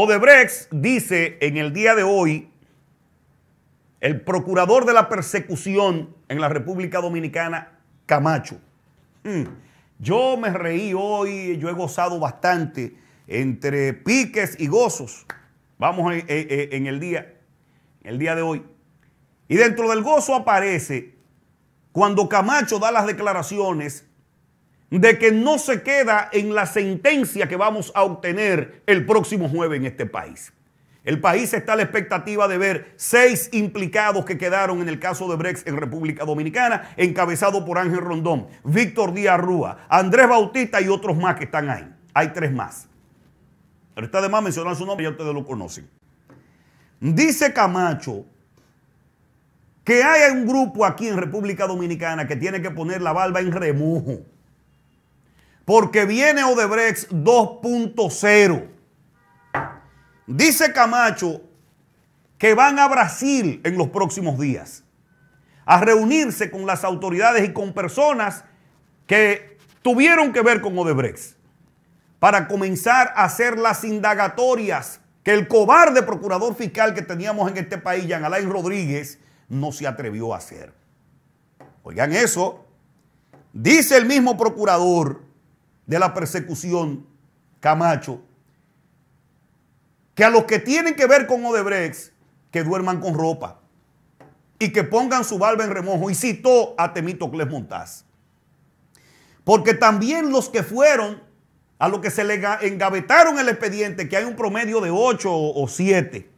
Odebrecht dice en el día de hoy, el procurador de la persecución en la República Dominicana, Camacho. Mm. Yo me reí hoy, yo he gozado bastante entre piques y gozos. Vamos eh, eh, eh, en, el día, en el día de hoy. Y dentro del gozo aparece cuando Camacho da las declaraciones de que no se queda en la sentencia que vamos a obtener el próximo jueves en este país. El país está a la expectativa de ver seis implicados que quedaron en el caso de Brex en República Dominicana, encabezado por Ángel Rondón, Víctor Díaz Rúa, Andrés Bautista y otros más que están ahí. Hay tres más. Pero está de más mencionar su nombre, ya ustedes lo conocen. Dice Camacho que hay un grupo aquí en República Dominicana que tiene que poner la barba en remojo porque viene Odebrecht 2.0. Dice Camacho que van a Brasil en los próximos días a reunirse con las autoridades y con personas que tuvieron que ver con Odebrecht para comenzar a hacer las indagatorias que el cobarde procurador fiscal que teníamos en este país, Jean Alain Rodríguez, no se atrevió a hacer. Oigan eso, dice el mismo procurador de la persecución, Camacho, que a los que tienen que ver con Odebrecht, que duerman con ropa y que pongan su barba en remojo. Y citó a Temitocles Montaz. Porque también los que fueron, a los que se le engavetaron el expediente, que hay un promedio de 8 o 7,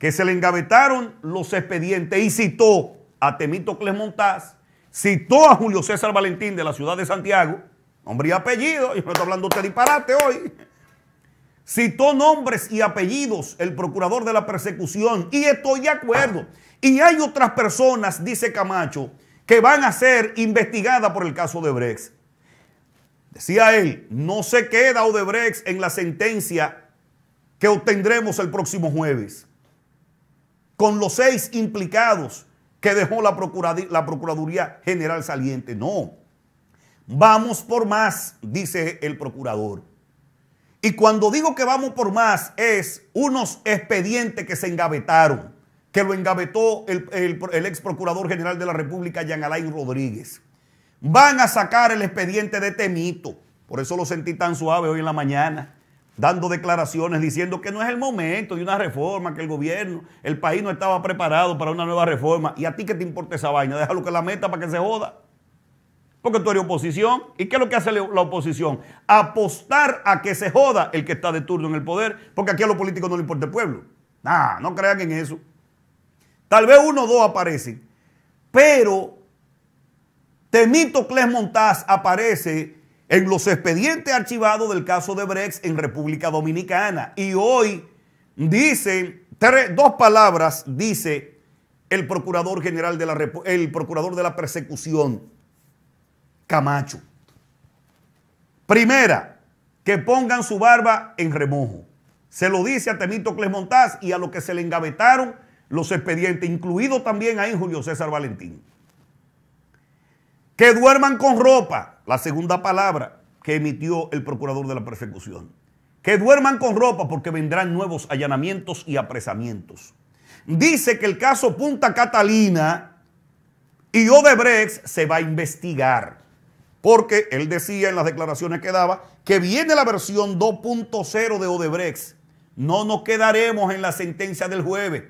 que se le engavetaron los expedientes y citó a temito Montaz, citó a Julio César Valentín de la ciudad de Santiago, Nombre y apellido, yo no estoy hablando usted disparate hoy. Citó nombres y apellidos el procurador de la persecución y estoy de acuerdo. Y hay otras personas, dice Camacho, que van a ser investigadas por el caso de Brex. Decía él, no se queda Odebrecht en la sentencia que obtendremos el próximo jueves. Con los seis implicados que dejó la Procuraduría General saliente. No. Vamos por más, dice el procurador. Y cuando digo que vamos por más, es unos expedientes que se engavetaron, que lo engavetó el, ex procurador general de la República, Jean Alain Rodríguez. Van a sacar el expediente de Temito. Por eso lo sentí tan suave hoy en la mañana, dando declaraciones diciendo que no es el momento de una reforma, que el gobierno, el país no estaba preparado para una nueva reforma. ¿Y a ti qué te importa esa vaina? Déjalo que la meta para que se joda. Porque tú eres oposición. ¿Y qué es lo que hace la oposición? Apostar a que se joda el que está de turno en el poder, porque aquí a los políticos no le importa el pueblo. Nah, no crean en eso. Tal vez uno o dos aparecen, pero Cles Montaz aparece en los expedientes archivados del caso de Brex en República Dominicana. Y hoy dice, tres, dos palabras dice el procurador general de la, el procurador de la persecución Camacho. Primera, que pongan su barba en remojo. Se lo dice a Temito Clemontaz y a los que se le engavetaron los expedientes, incluido también a Julio César Valentín. Que duerman con ropa, la segunda palabra que emitió el procurador de la persecución. Que duerman con ropa porque vendrán nuevos allanamientos y apresamientos. Dice que el caso Punta Catalina y Odebrecht se va a investigar. Porque él decía en las declaraciones que daba que viene la versión 2.0 de Odebrecht. No nos quedaremos en la sentencia del jueves.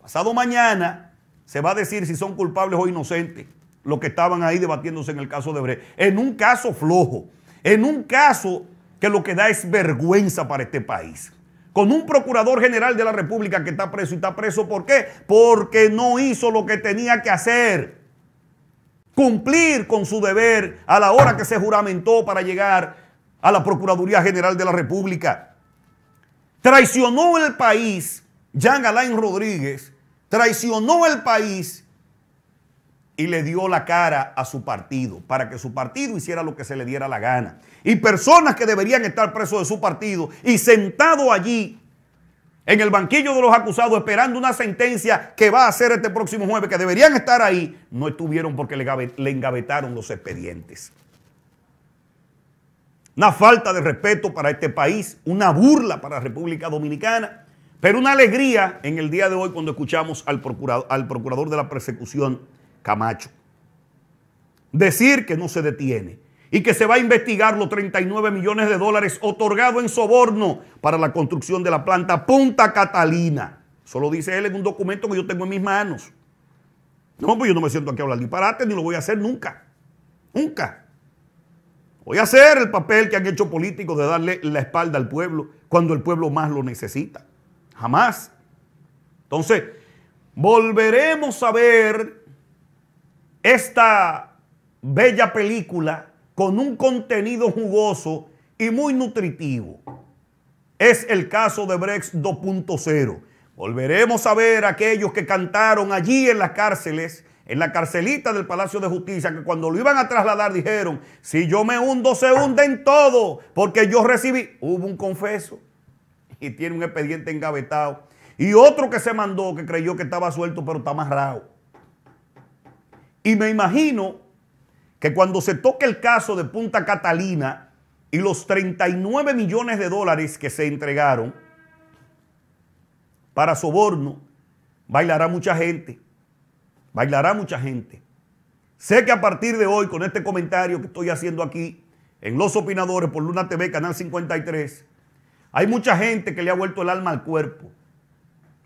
Pasado mañana se va a decir si son culpables o inocentes los que estaban ahí debatiéndose en el caso de Odebrecht. En un caso flojo, en un caso que lo que da es vergüenza para este país con un procurador general de la República que está preso y está preso. ¿Por qué? Porque no hizo lo que tenía que hacer cumplir con su deber a la hora que se juramentó para llegar a la Procuraduría General de la República. Traicionó el país, Jean Alain Rodríguez, traicionó el país y le dio la cara a su partido, para que su partido hiciera lo que se le diera la gana. Y personas que deberían estar presos de su partido y sentado allí en el banquillo de los acusados esperando una sentencia que va a ser este próximo jueves, que deberían estar ahí, no estuvieron porque le engavetaron los expedientes. Una falta de respeto para este país, una burla para la República Dominicana, pero una alegría en el día de hoy cuando escuchamos al procurador, al procurador de la persecución, Camacho, decir que no se detiene y que se va a investigar los 39 millones de dólares otorgados en soborno para la construcción de la planta Punta Catalina. Eso lo dice él en un documento que yo tengo en mis manos. No, pues yo no me siento aquí a hablar disparate ni lo voy a hacer nunca. Nunca. Voy a hacer el papel que han hecho políticos de darle la espalda al pueblo cuando el pueblo más lo necesita. Jamás. Entonces, volveremos a ver esta bella película con un contenido jugoso y muy nutritivo. Es el caso de Brex 2.0. Volveremos a ver a aquellos que cantaron allí en las cárceles, en la carcelita del Palacio de Justicia, que cuando lo iban a trasladar dijeron, si yo me hundo, se hunden todo, porque yo recibí, hubo un confeso y tiene un expediente engavetado, y otro que se mandó que creyó que estaba suelto, pero está amarrado. Y me imagino que cuando se toque el caso de Punta Catalina y los 39 millones de dólares que se entregaron para soborno, bailará mucha gente, bailará mucha gente. Sé que a partir de hoy, con este comentario que estoy haciendo aquí en Los Opinadores por Luna TV, Canal 53, hay mucha gente que le ha vuelto el alma al cuerpo.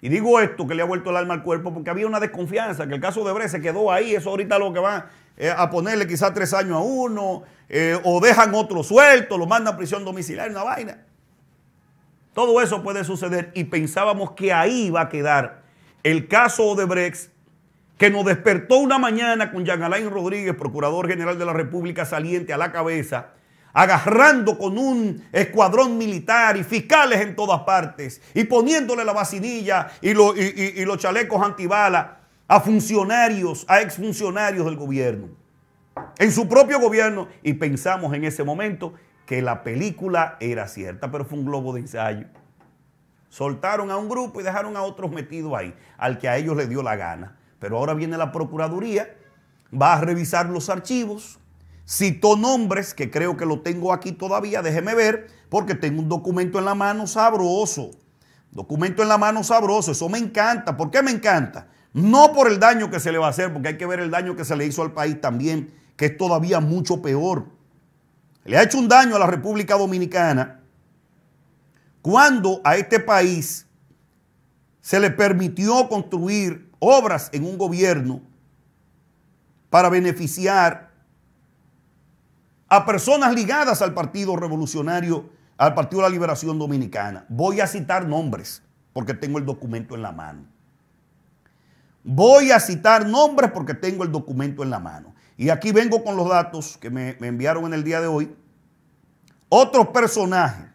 Y digo esto que le ha vuelto el alma al cuerpo porque había una desconfianza, que el caso de Bre se quedó ahí, eso ahorita lo que va eh, a ponerle quizás tres años a uno, eh, o dejan otro suelto, lo mandan a prisión domiciliaria, una vaina. Todo eso puede suceder y pensábamos que ahí va a quedar el caso Odebrecht, que nos despertó una mañana con Jean Alain Rodríguez, Procurador General de la República saliente a la cabeza, agarrando con un escuadrón militar y fiscales en todas partes, y poniéndole la vacinilla y, y los chalecos antibalas a funcionarios, a exfuncionarios del gobierno, en su propio gobierno, y pensamos en ese momento que la película era cierta, pero fue un globo de ensayo. Soltaron a un grupo y dejaron a otros metidos ahí, al que a ellos les dio la gana. Pero ahora viene la Procuraduría, va a revisar los archivos, citó nombres, que creo que lo tengo aquí todavía, déjeme ver, porque tengo un documento en la mano sabroso. Documento en la mano sabroso, eso me encanta. ¿Por qué me encanta? No por el daño que se le va a hacer, porque hay que ver el daño que se le hizo al país también, que es todavía mucho peor. Le ha hecho un daño a la República Dominicana cuando a este país se le permitió construir obras en un gobierno para beneficiar a personas ligadas al Partido Revolucionario, al Partido de la Liberación Dominicana. Voy a citar nombres porque tengo el documento en la mano. Voy a citar nombres porque tengo el documento en la mano. Y aquí vengo con los datos que me, enviaron en el día de hoy. Otro personaje.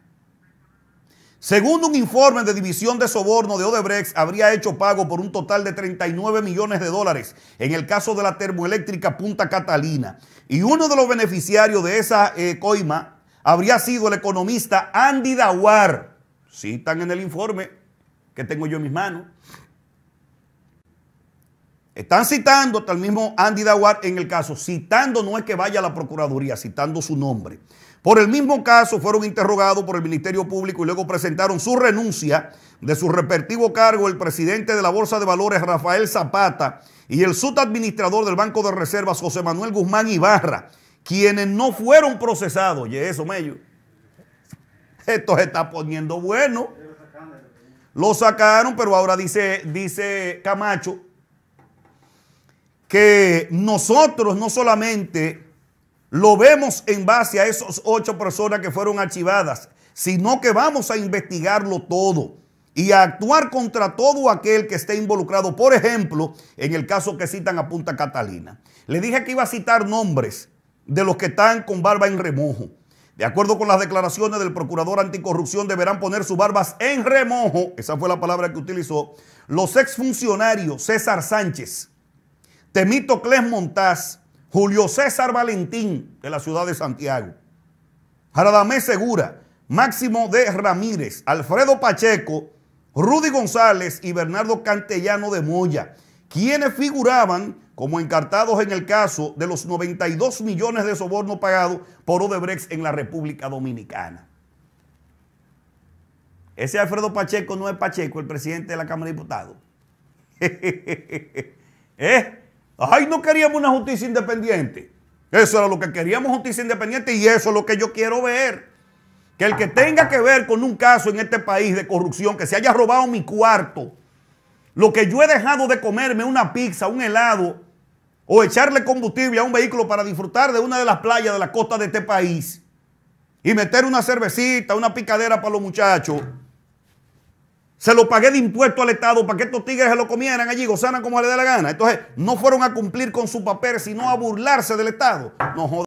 Según un informe de división de soborno de Odebrecht, habría hecho pago por un total de 39 millones de dólares en el caso de la termoeléctrica Punta Catalina. Y uno de los beneficiarios de esa eh, coima habría sido el economista Andy Dawar. Citan en el informe que tengo yo en mis manos. Están citando hasta el mismo Andy Dawar en el caso, citando no es que vaya a la Procuraduría, citando su nombre. Por el mismo caso fueron interrogados por el Ministerio Público y luego presentaron su renuncia de su repertivo cargo el presidente de la Bolsa de Valores Rafael Zapata y el subadministrador del Banco de Reservas José Manuel Guzmán Ibarra, quienes no fueron procesados. Y eso, Mello. Esto se está poniendo bueno. Lo sacaron, pero ahora dice, dice Camacho que nosotros no solamente lo vemos en base a esas ocho personas que fueron archivadas, sino que vamos a investigarlo todo y a actuar contra todo aquel que esté involucrado, por ejemplo, en el caso que citan a Punta Catalina. Le dije que iba a citar nombres de los que están con barba en remojo. De acuerdo con las declaraciones del procurador anticorrupción, deberán poner sus barbas en remojo, esa fue la palabra que utilizó, los exfuncionarios César Sánchez, Temito Montaz, Julio César Valentín de la ciudad de Santiago, Radamés Segura, Máximo de Ramírez, Alfredo Pacheco, Rudy González y Bernardo Cantellano de Moya, quienes figuraban como encartados en el caso de los 92 millones de sobornos pagados por Odebrecht en la República Dominicana. Ese Alfredo Pacheco no es Pacheco, el presidente de la Cámara de Diputados. ¿Eh? Ay, no queríamos una justicia independiente. Eso era lo que queríamos, justicia independiente, y eso es lo que yo quiero ver. Que el que tenga que ver con un caso en este país de corrupción, que se haya robado mi cuarto, lo que yo he dejado de comerme, una pizza, un helado, o echarle combustible a un vehículo para disfrutar de una de las playas de la costa de este país, y meter una cervecita, una picadera para los muchachos se lo pagué de impuesto al Estado para que estos tigres se lo comieran allí, gozaran como le dé la gana. Entonces, no fueron a cumplir con su papel, sino a burlarse del Estado. No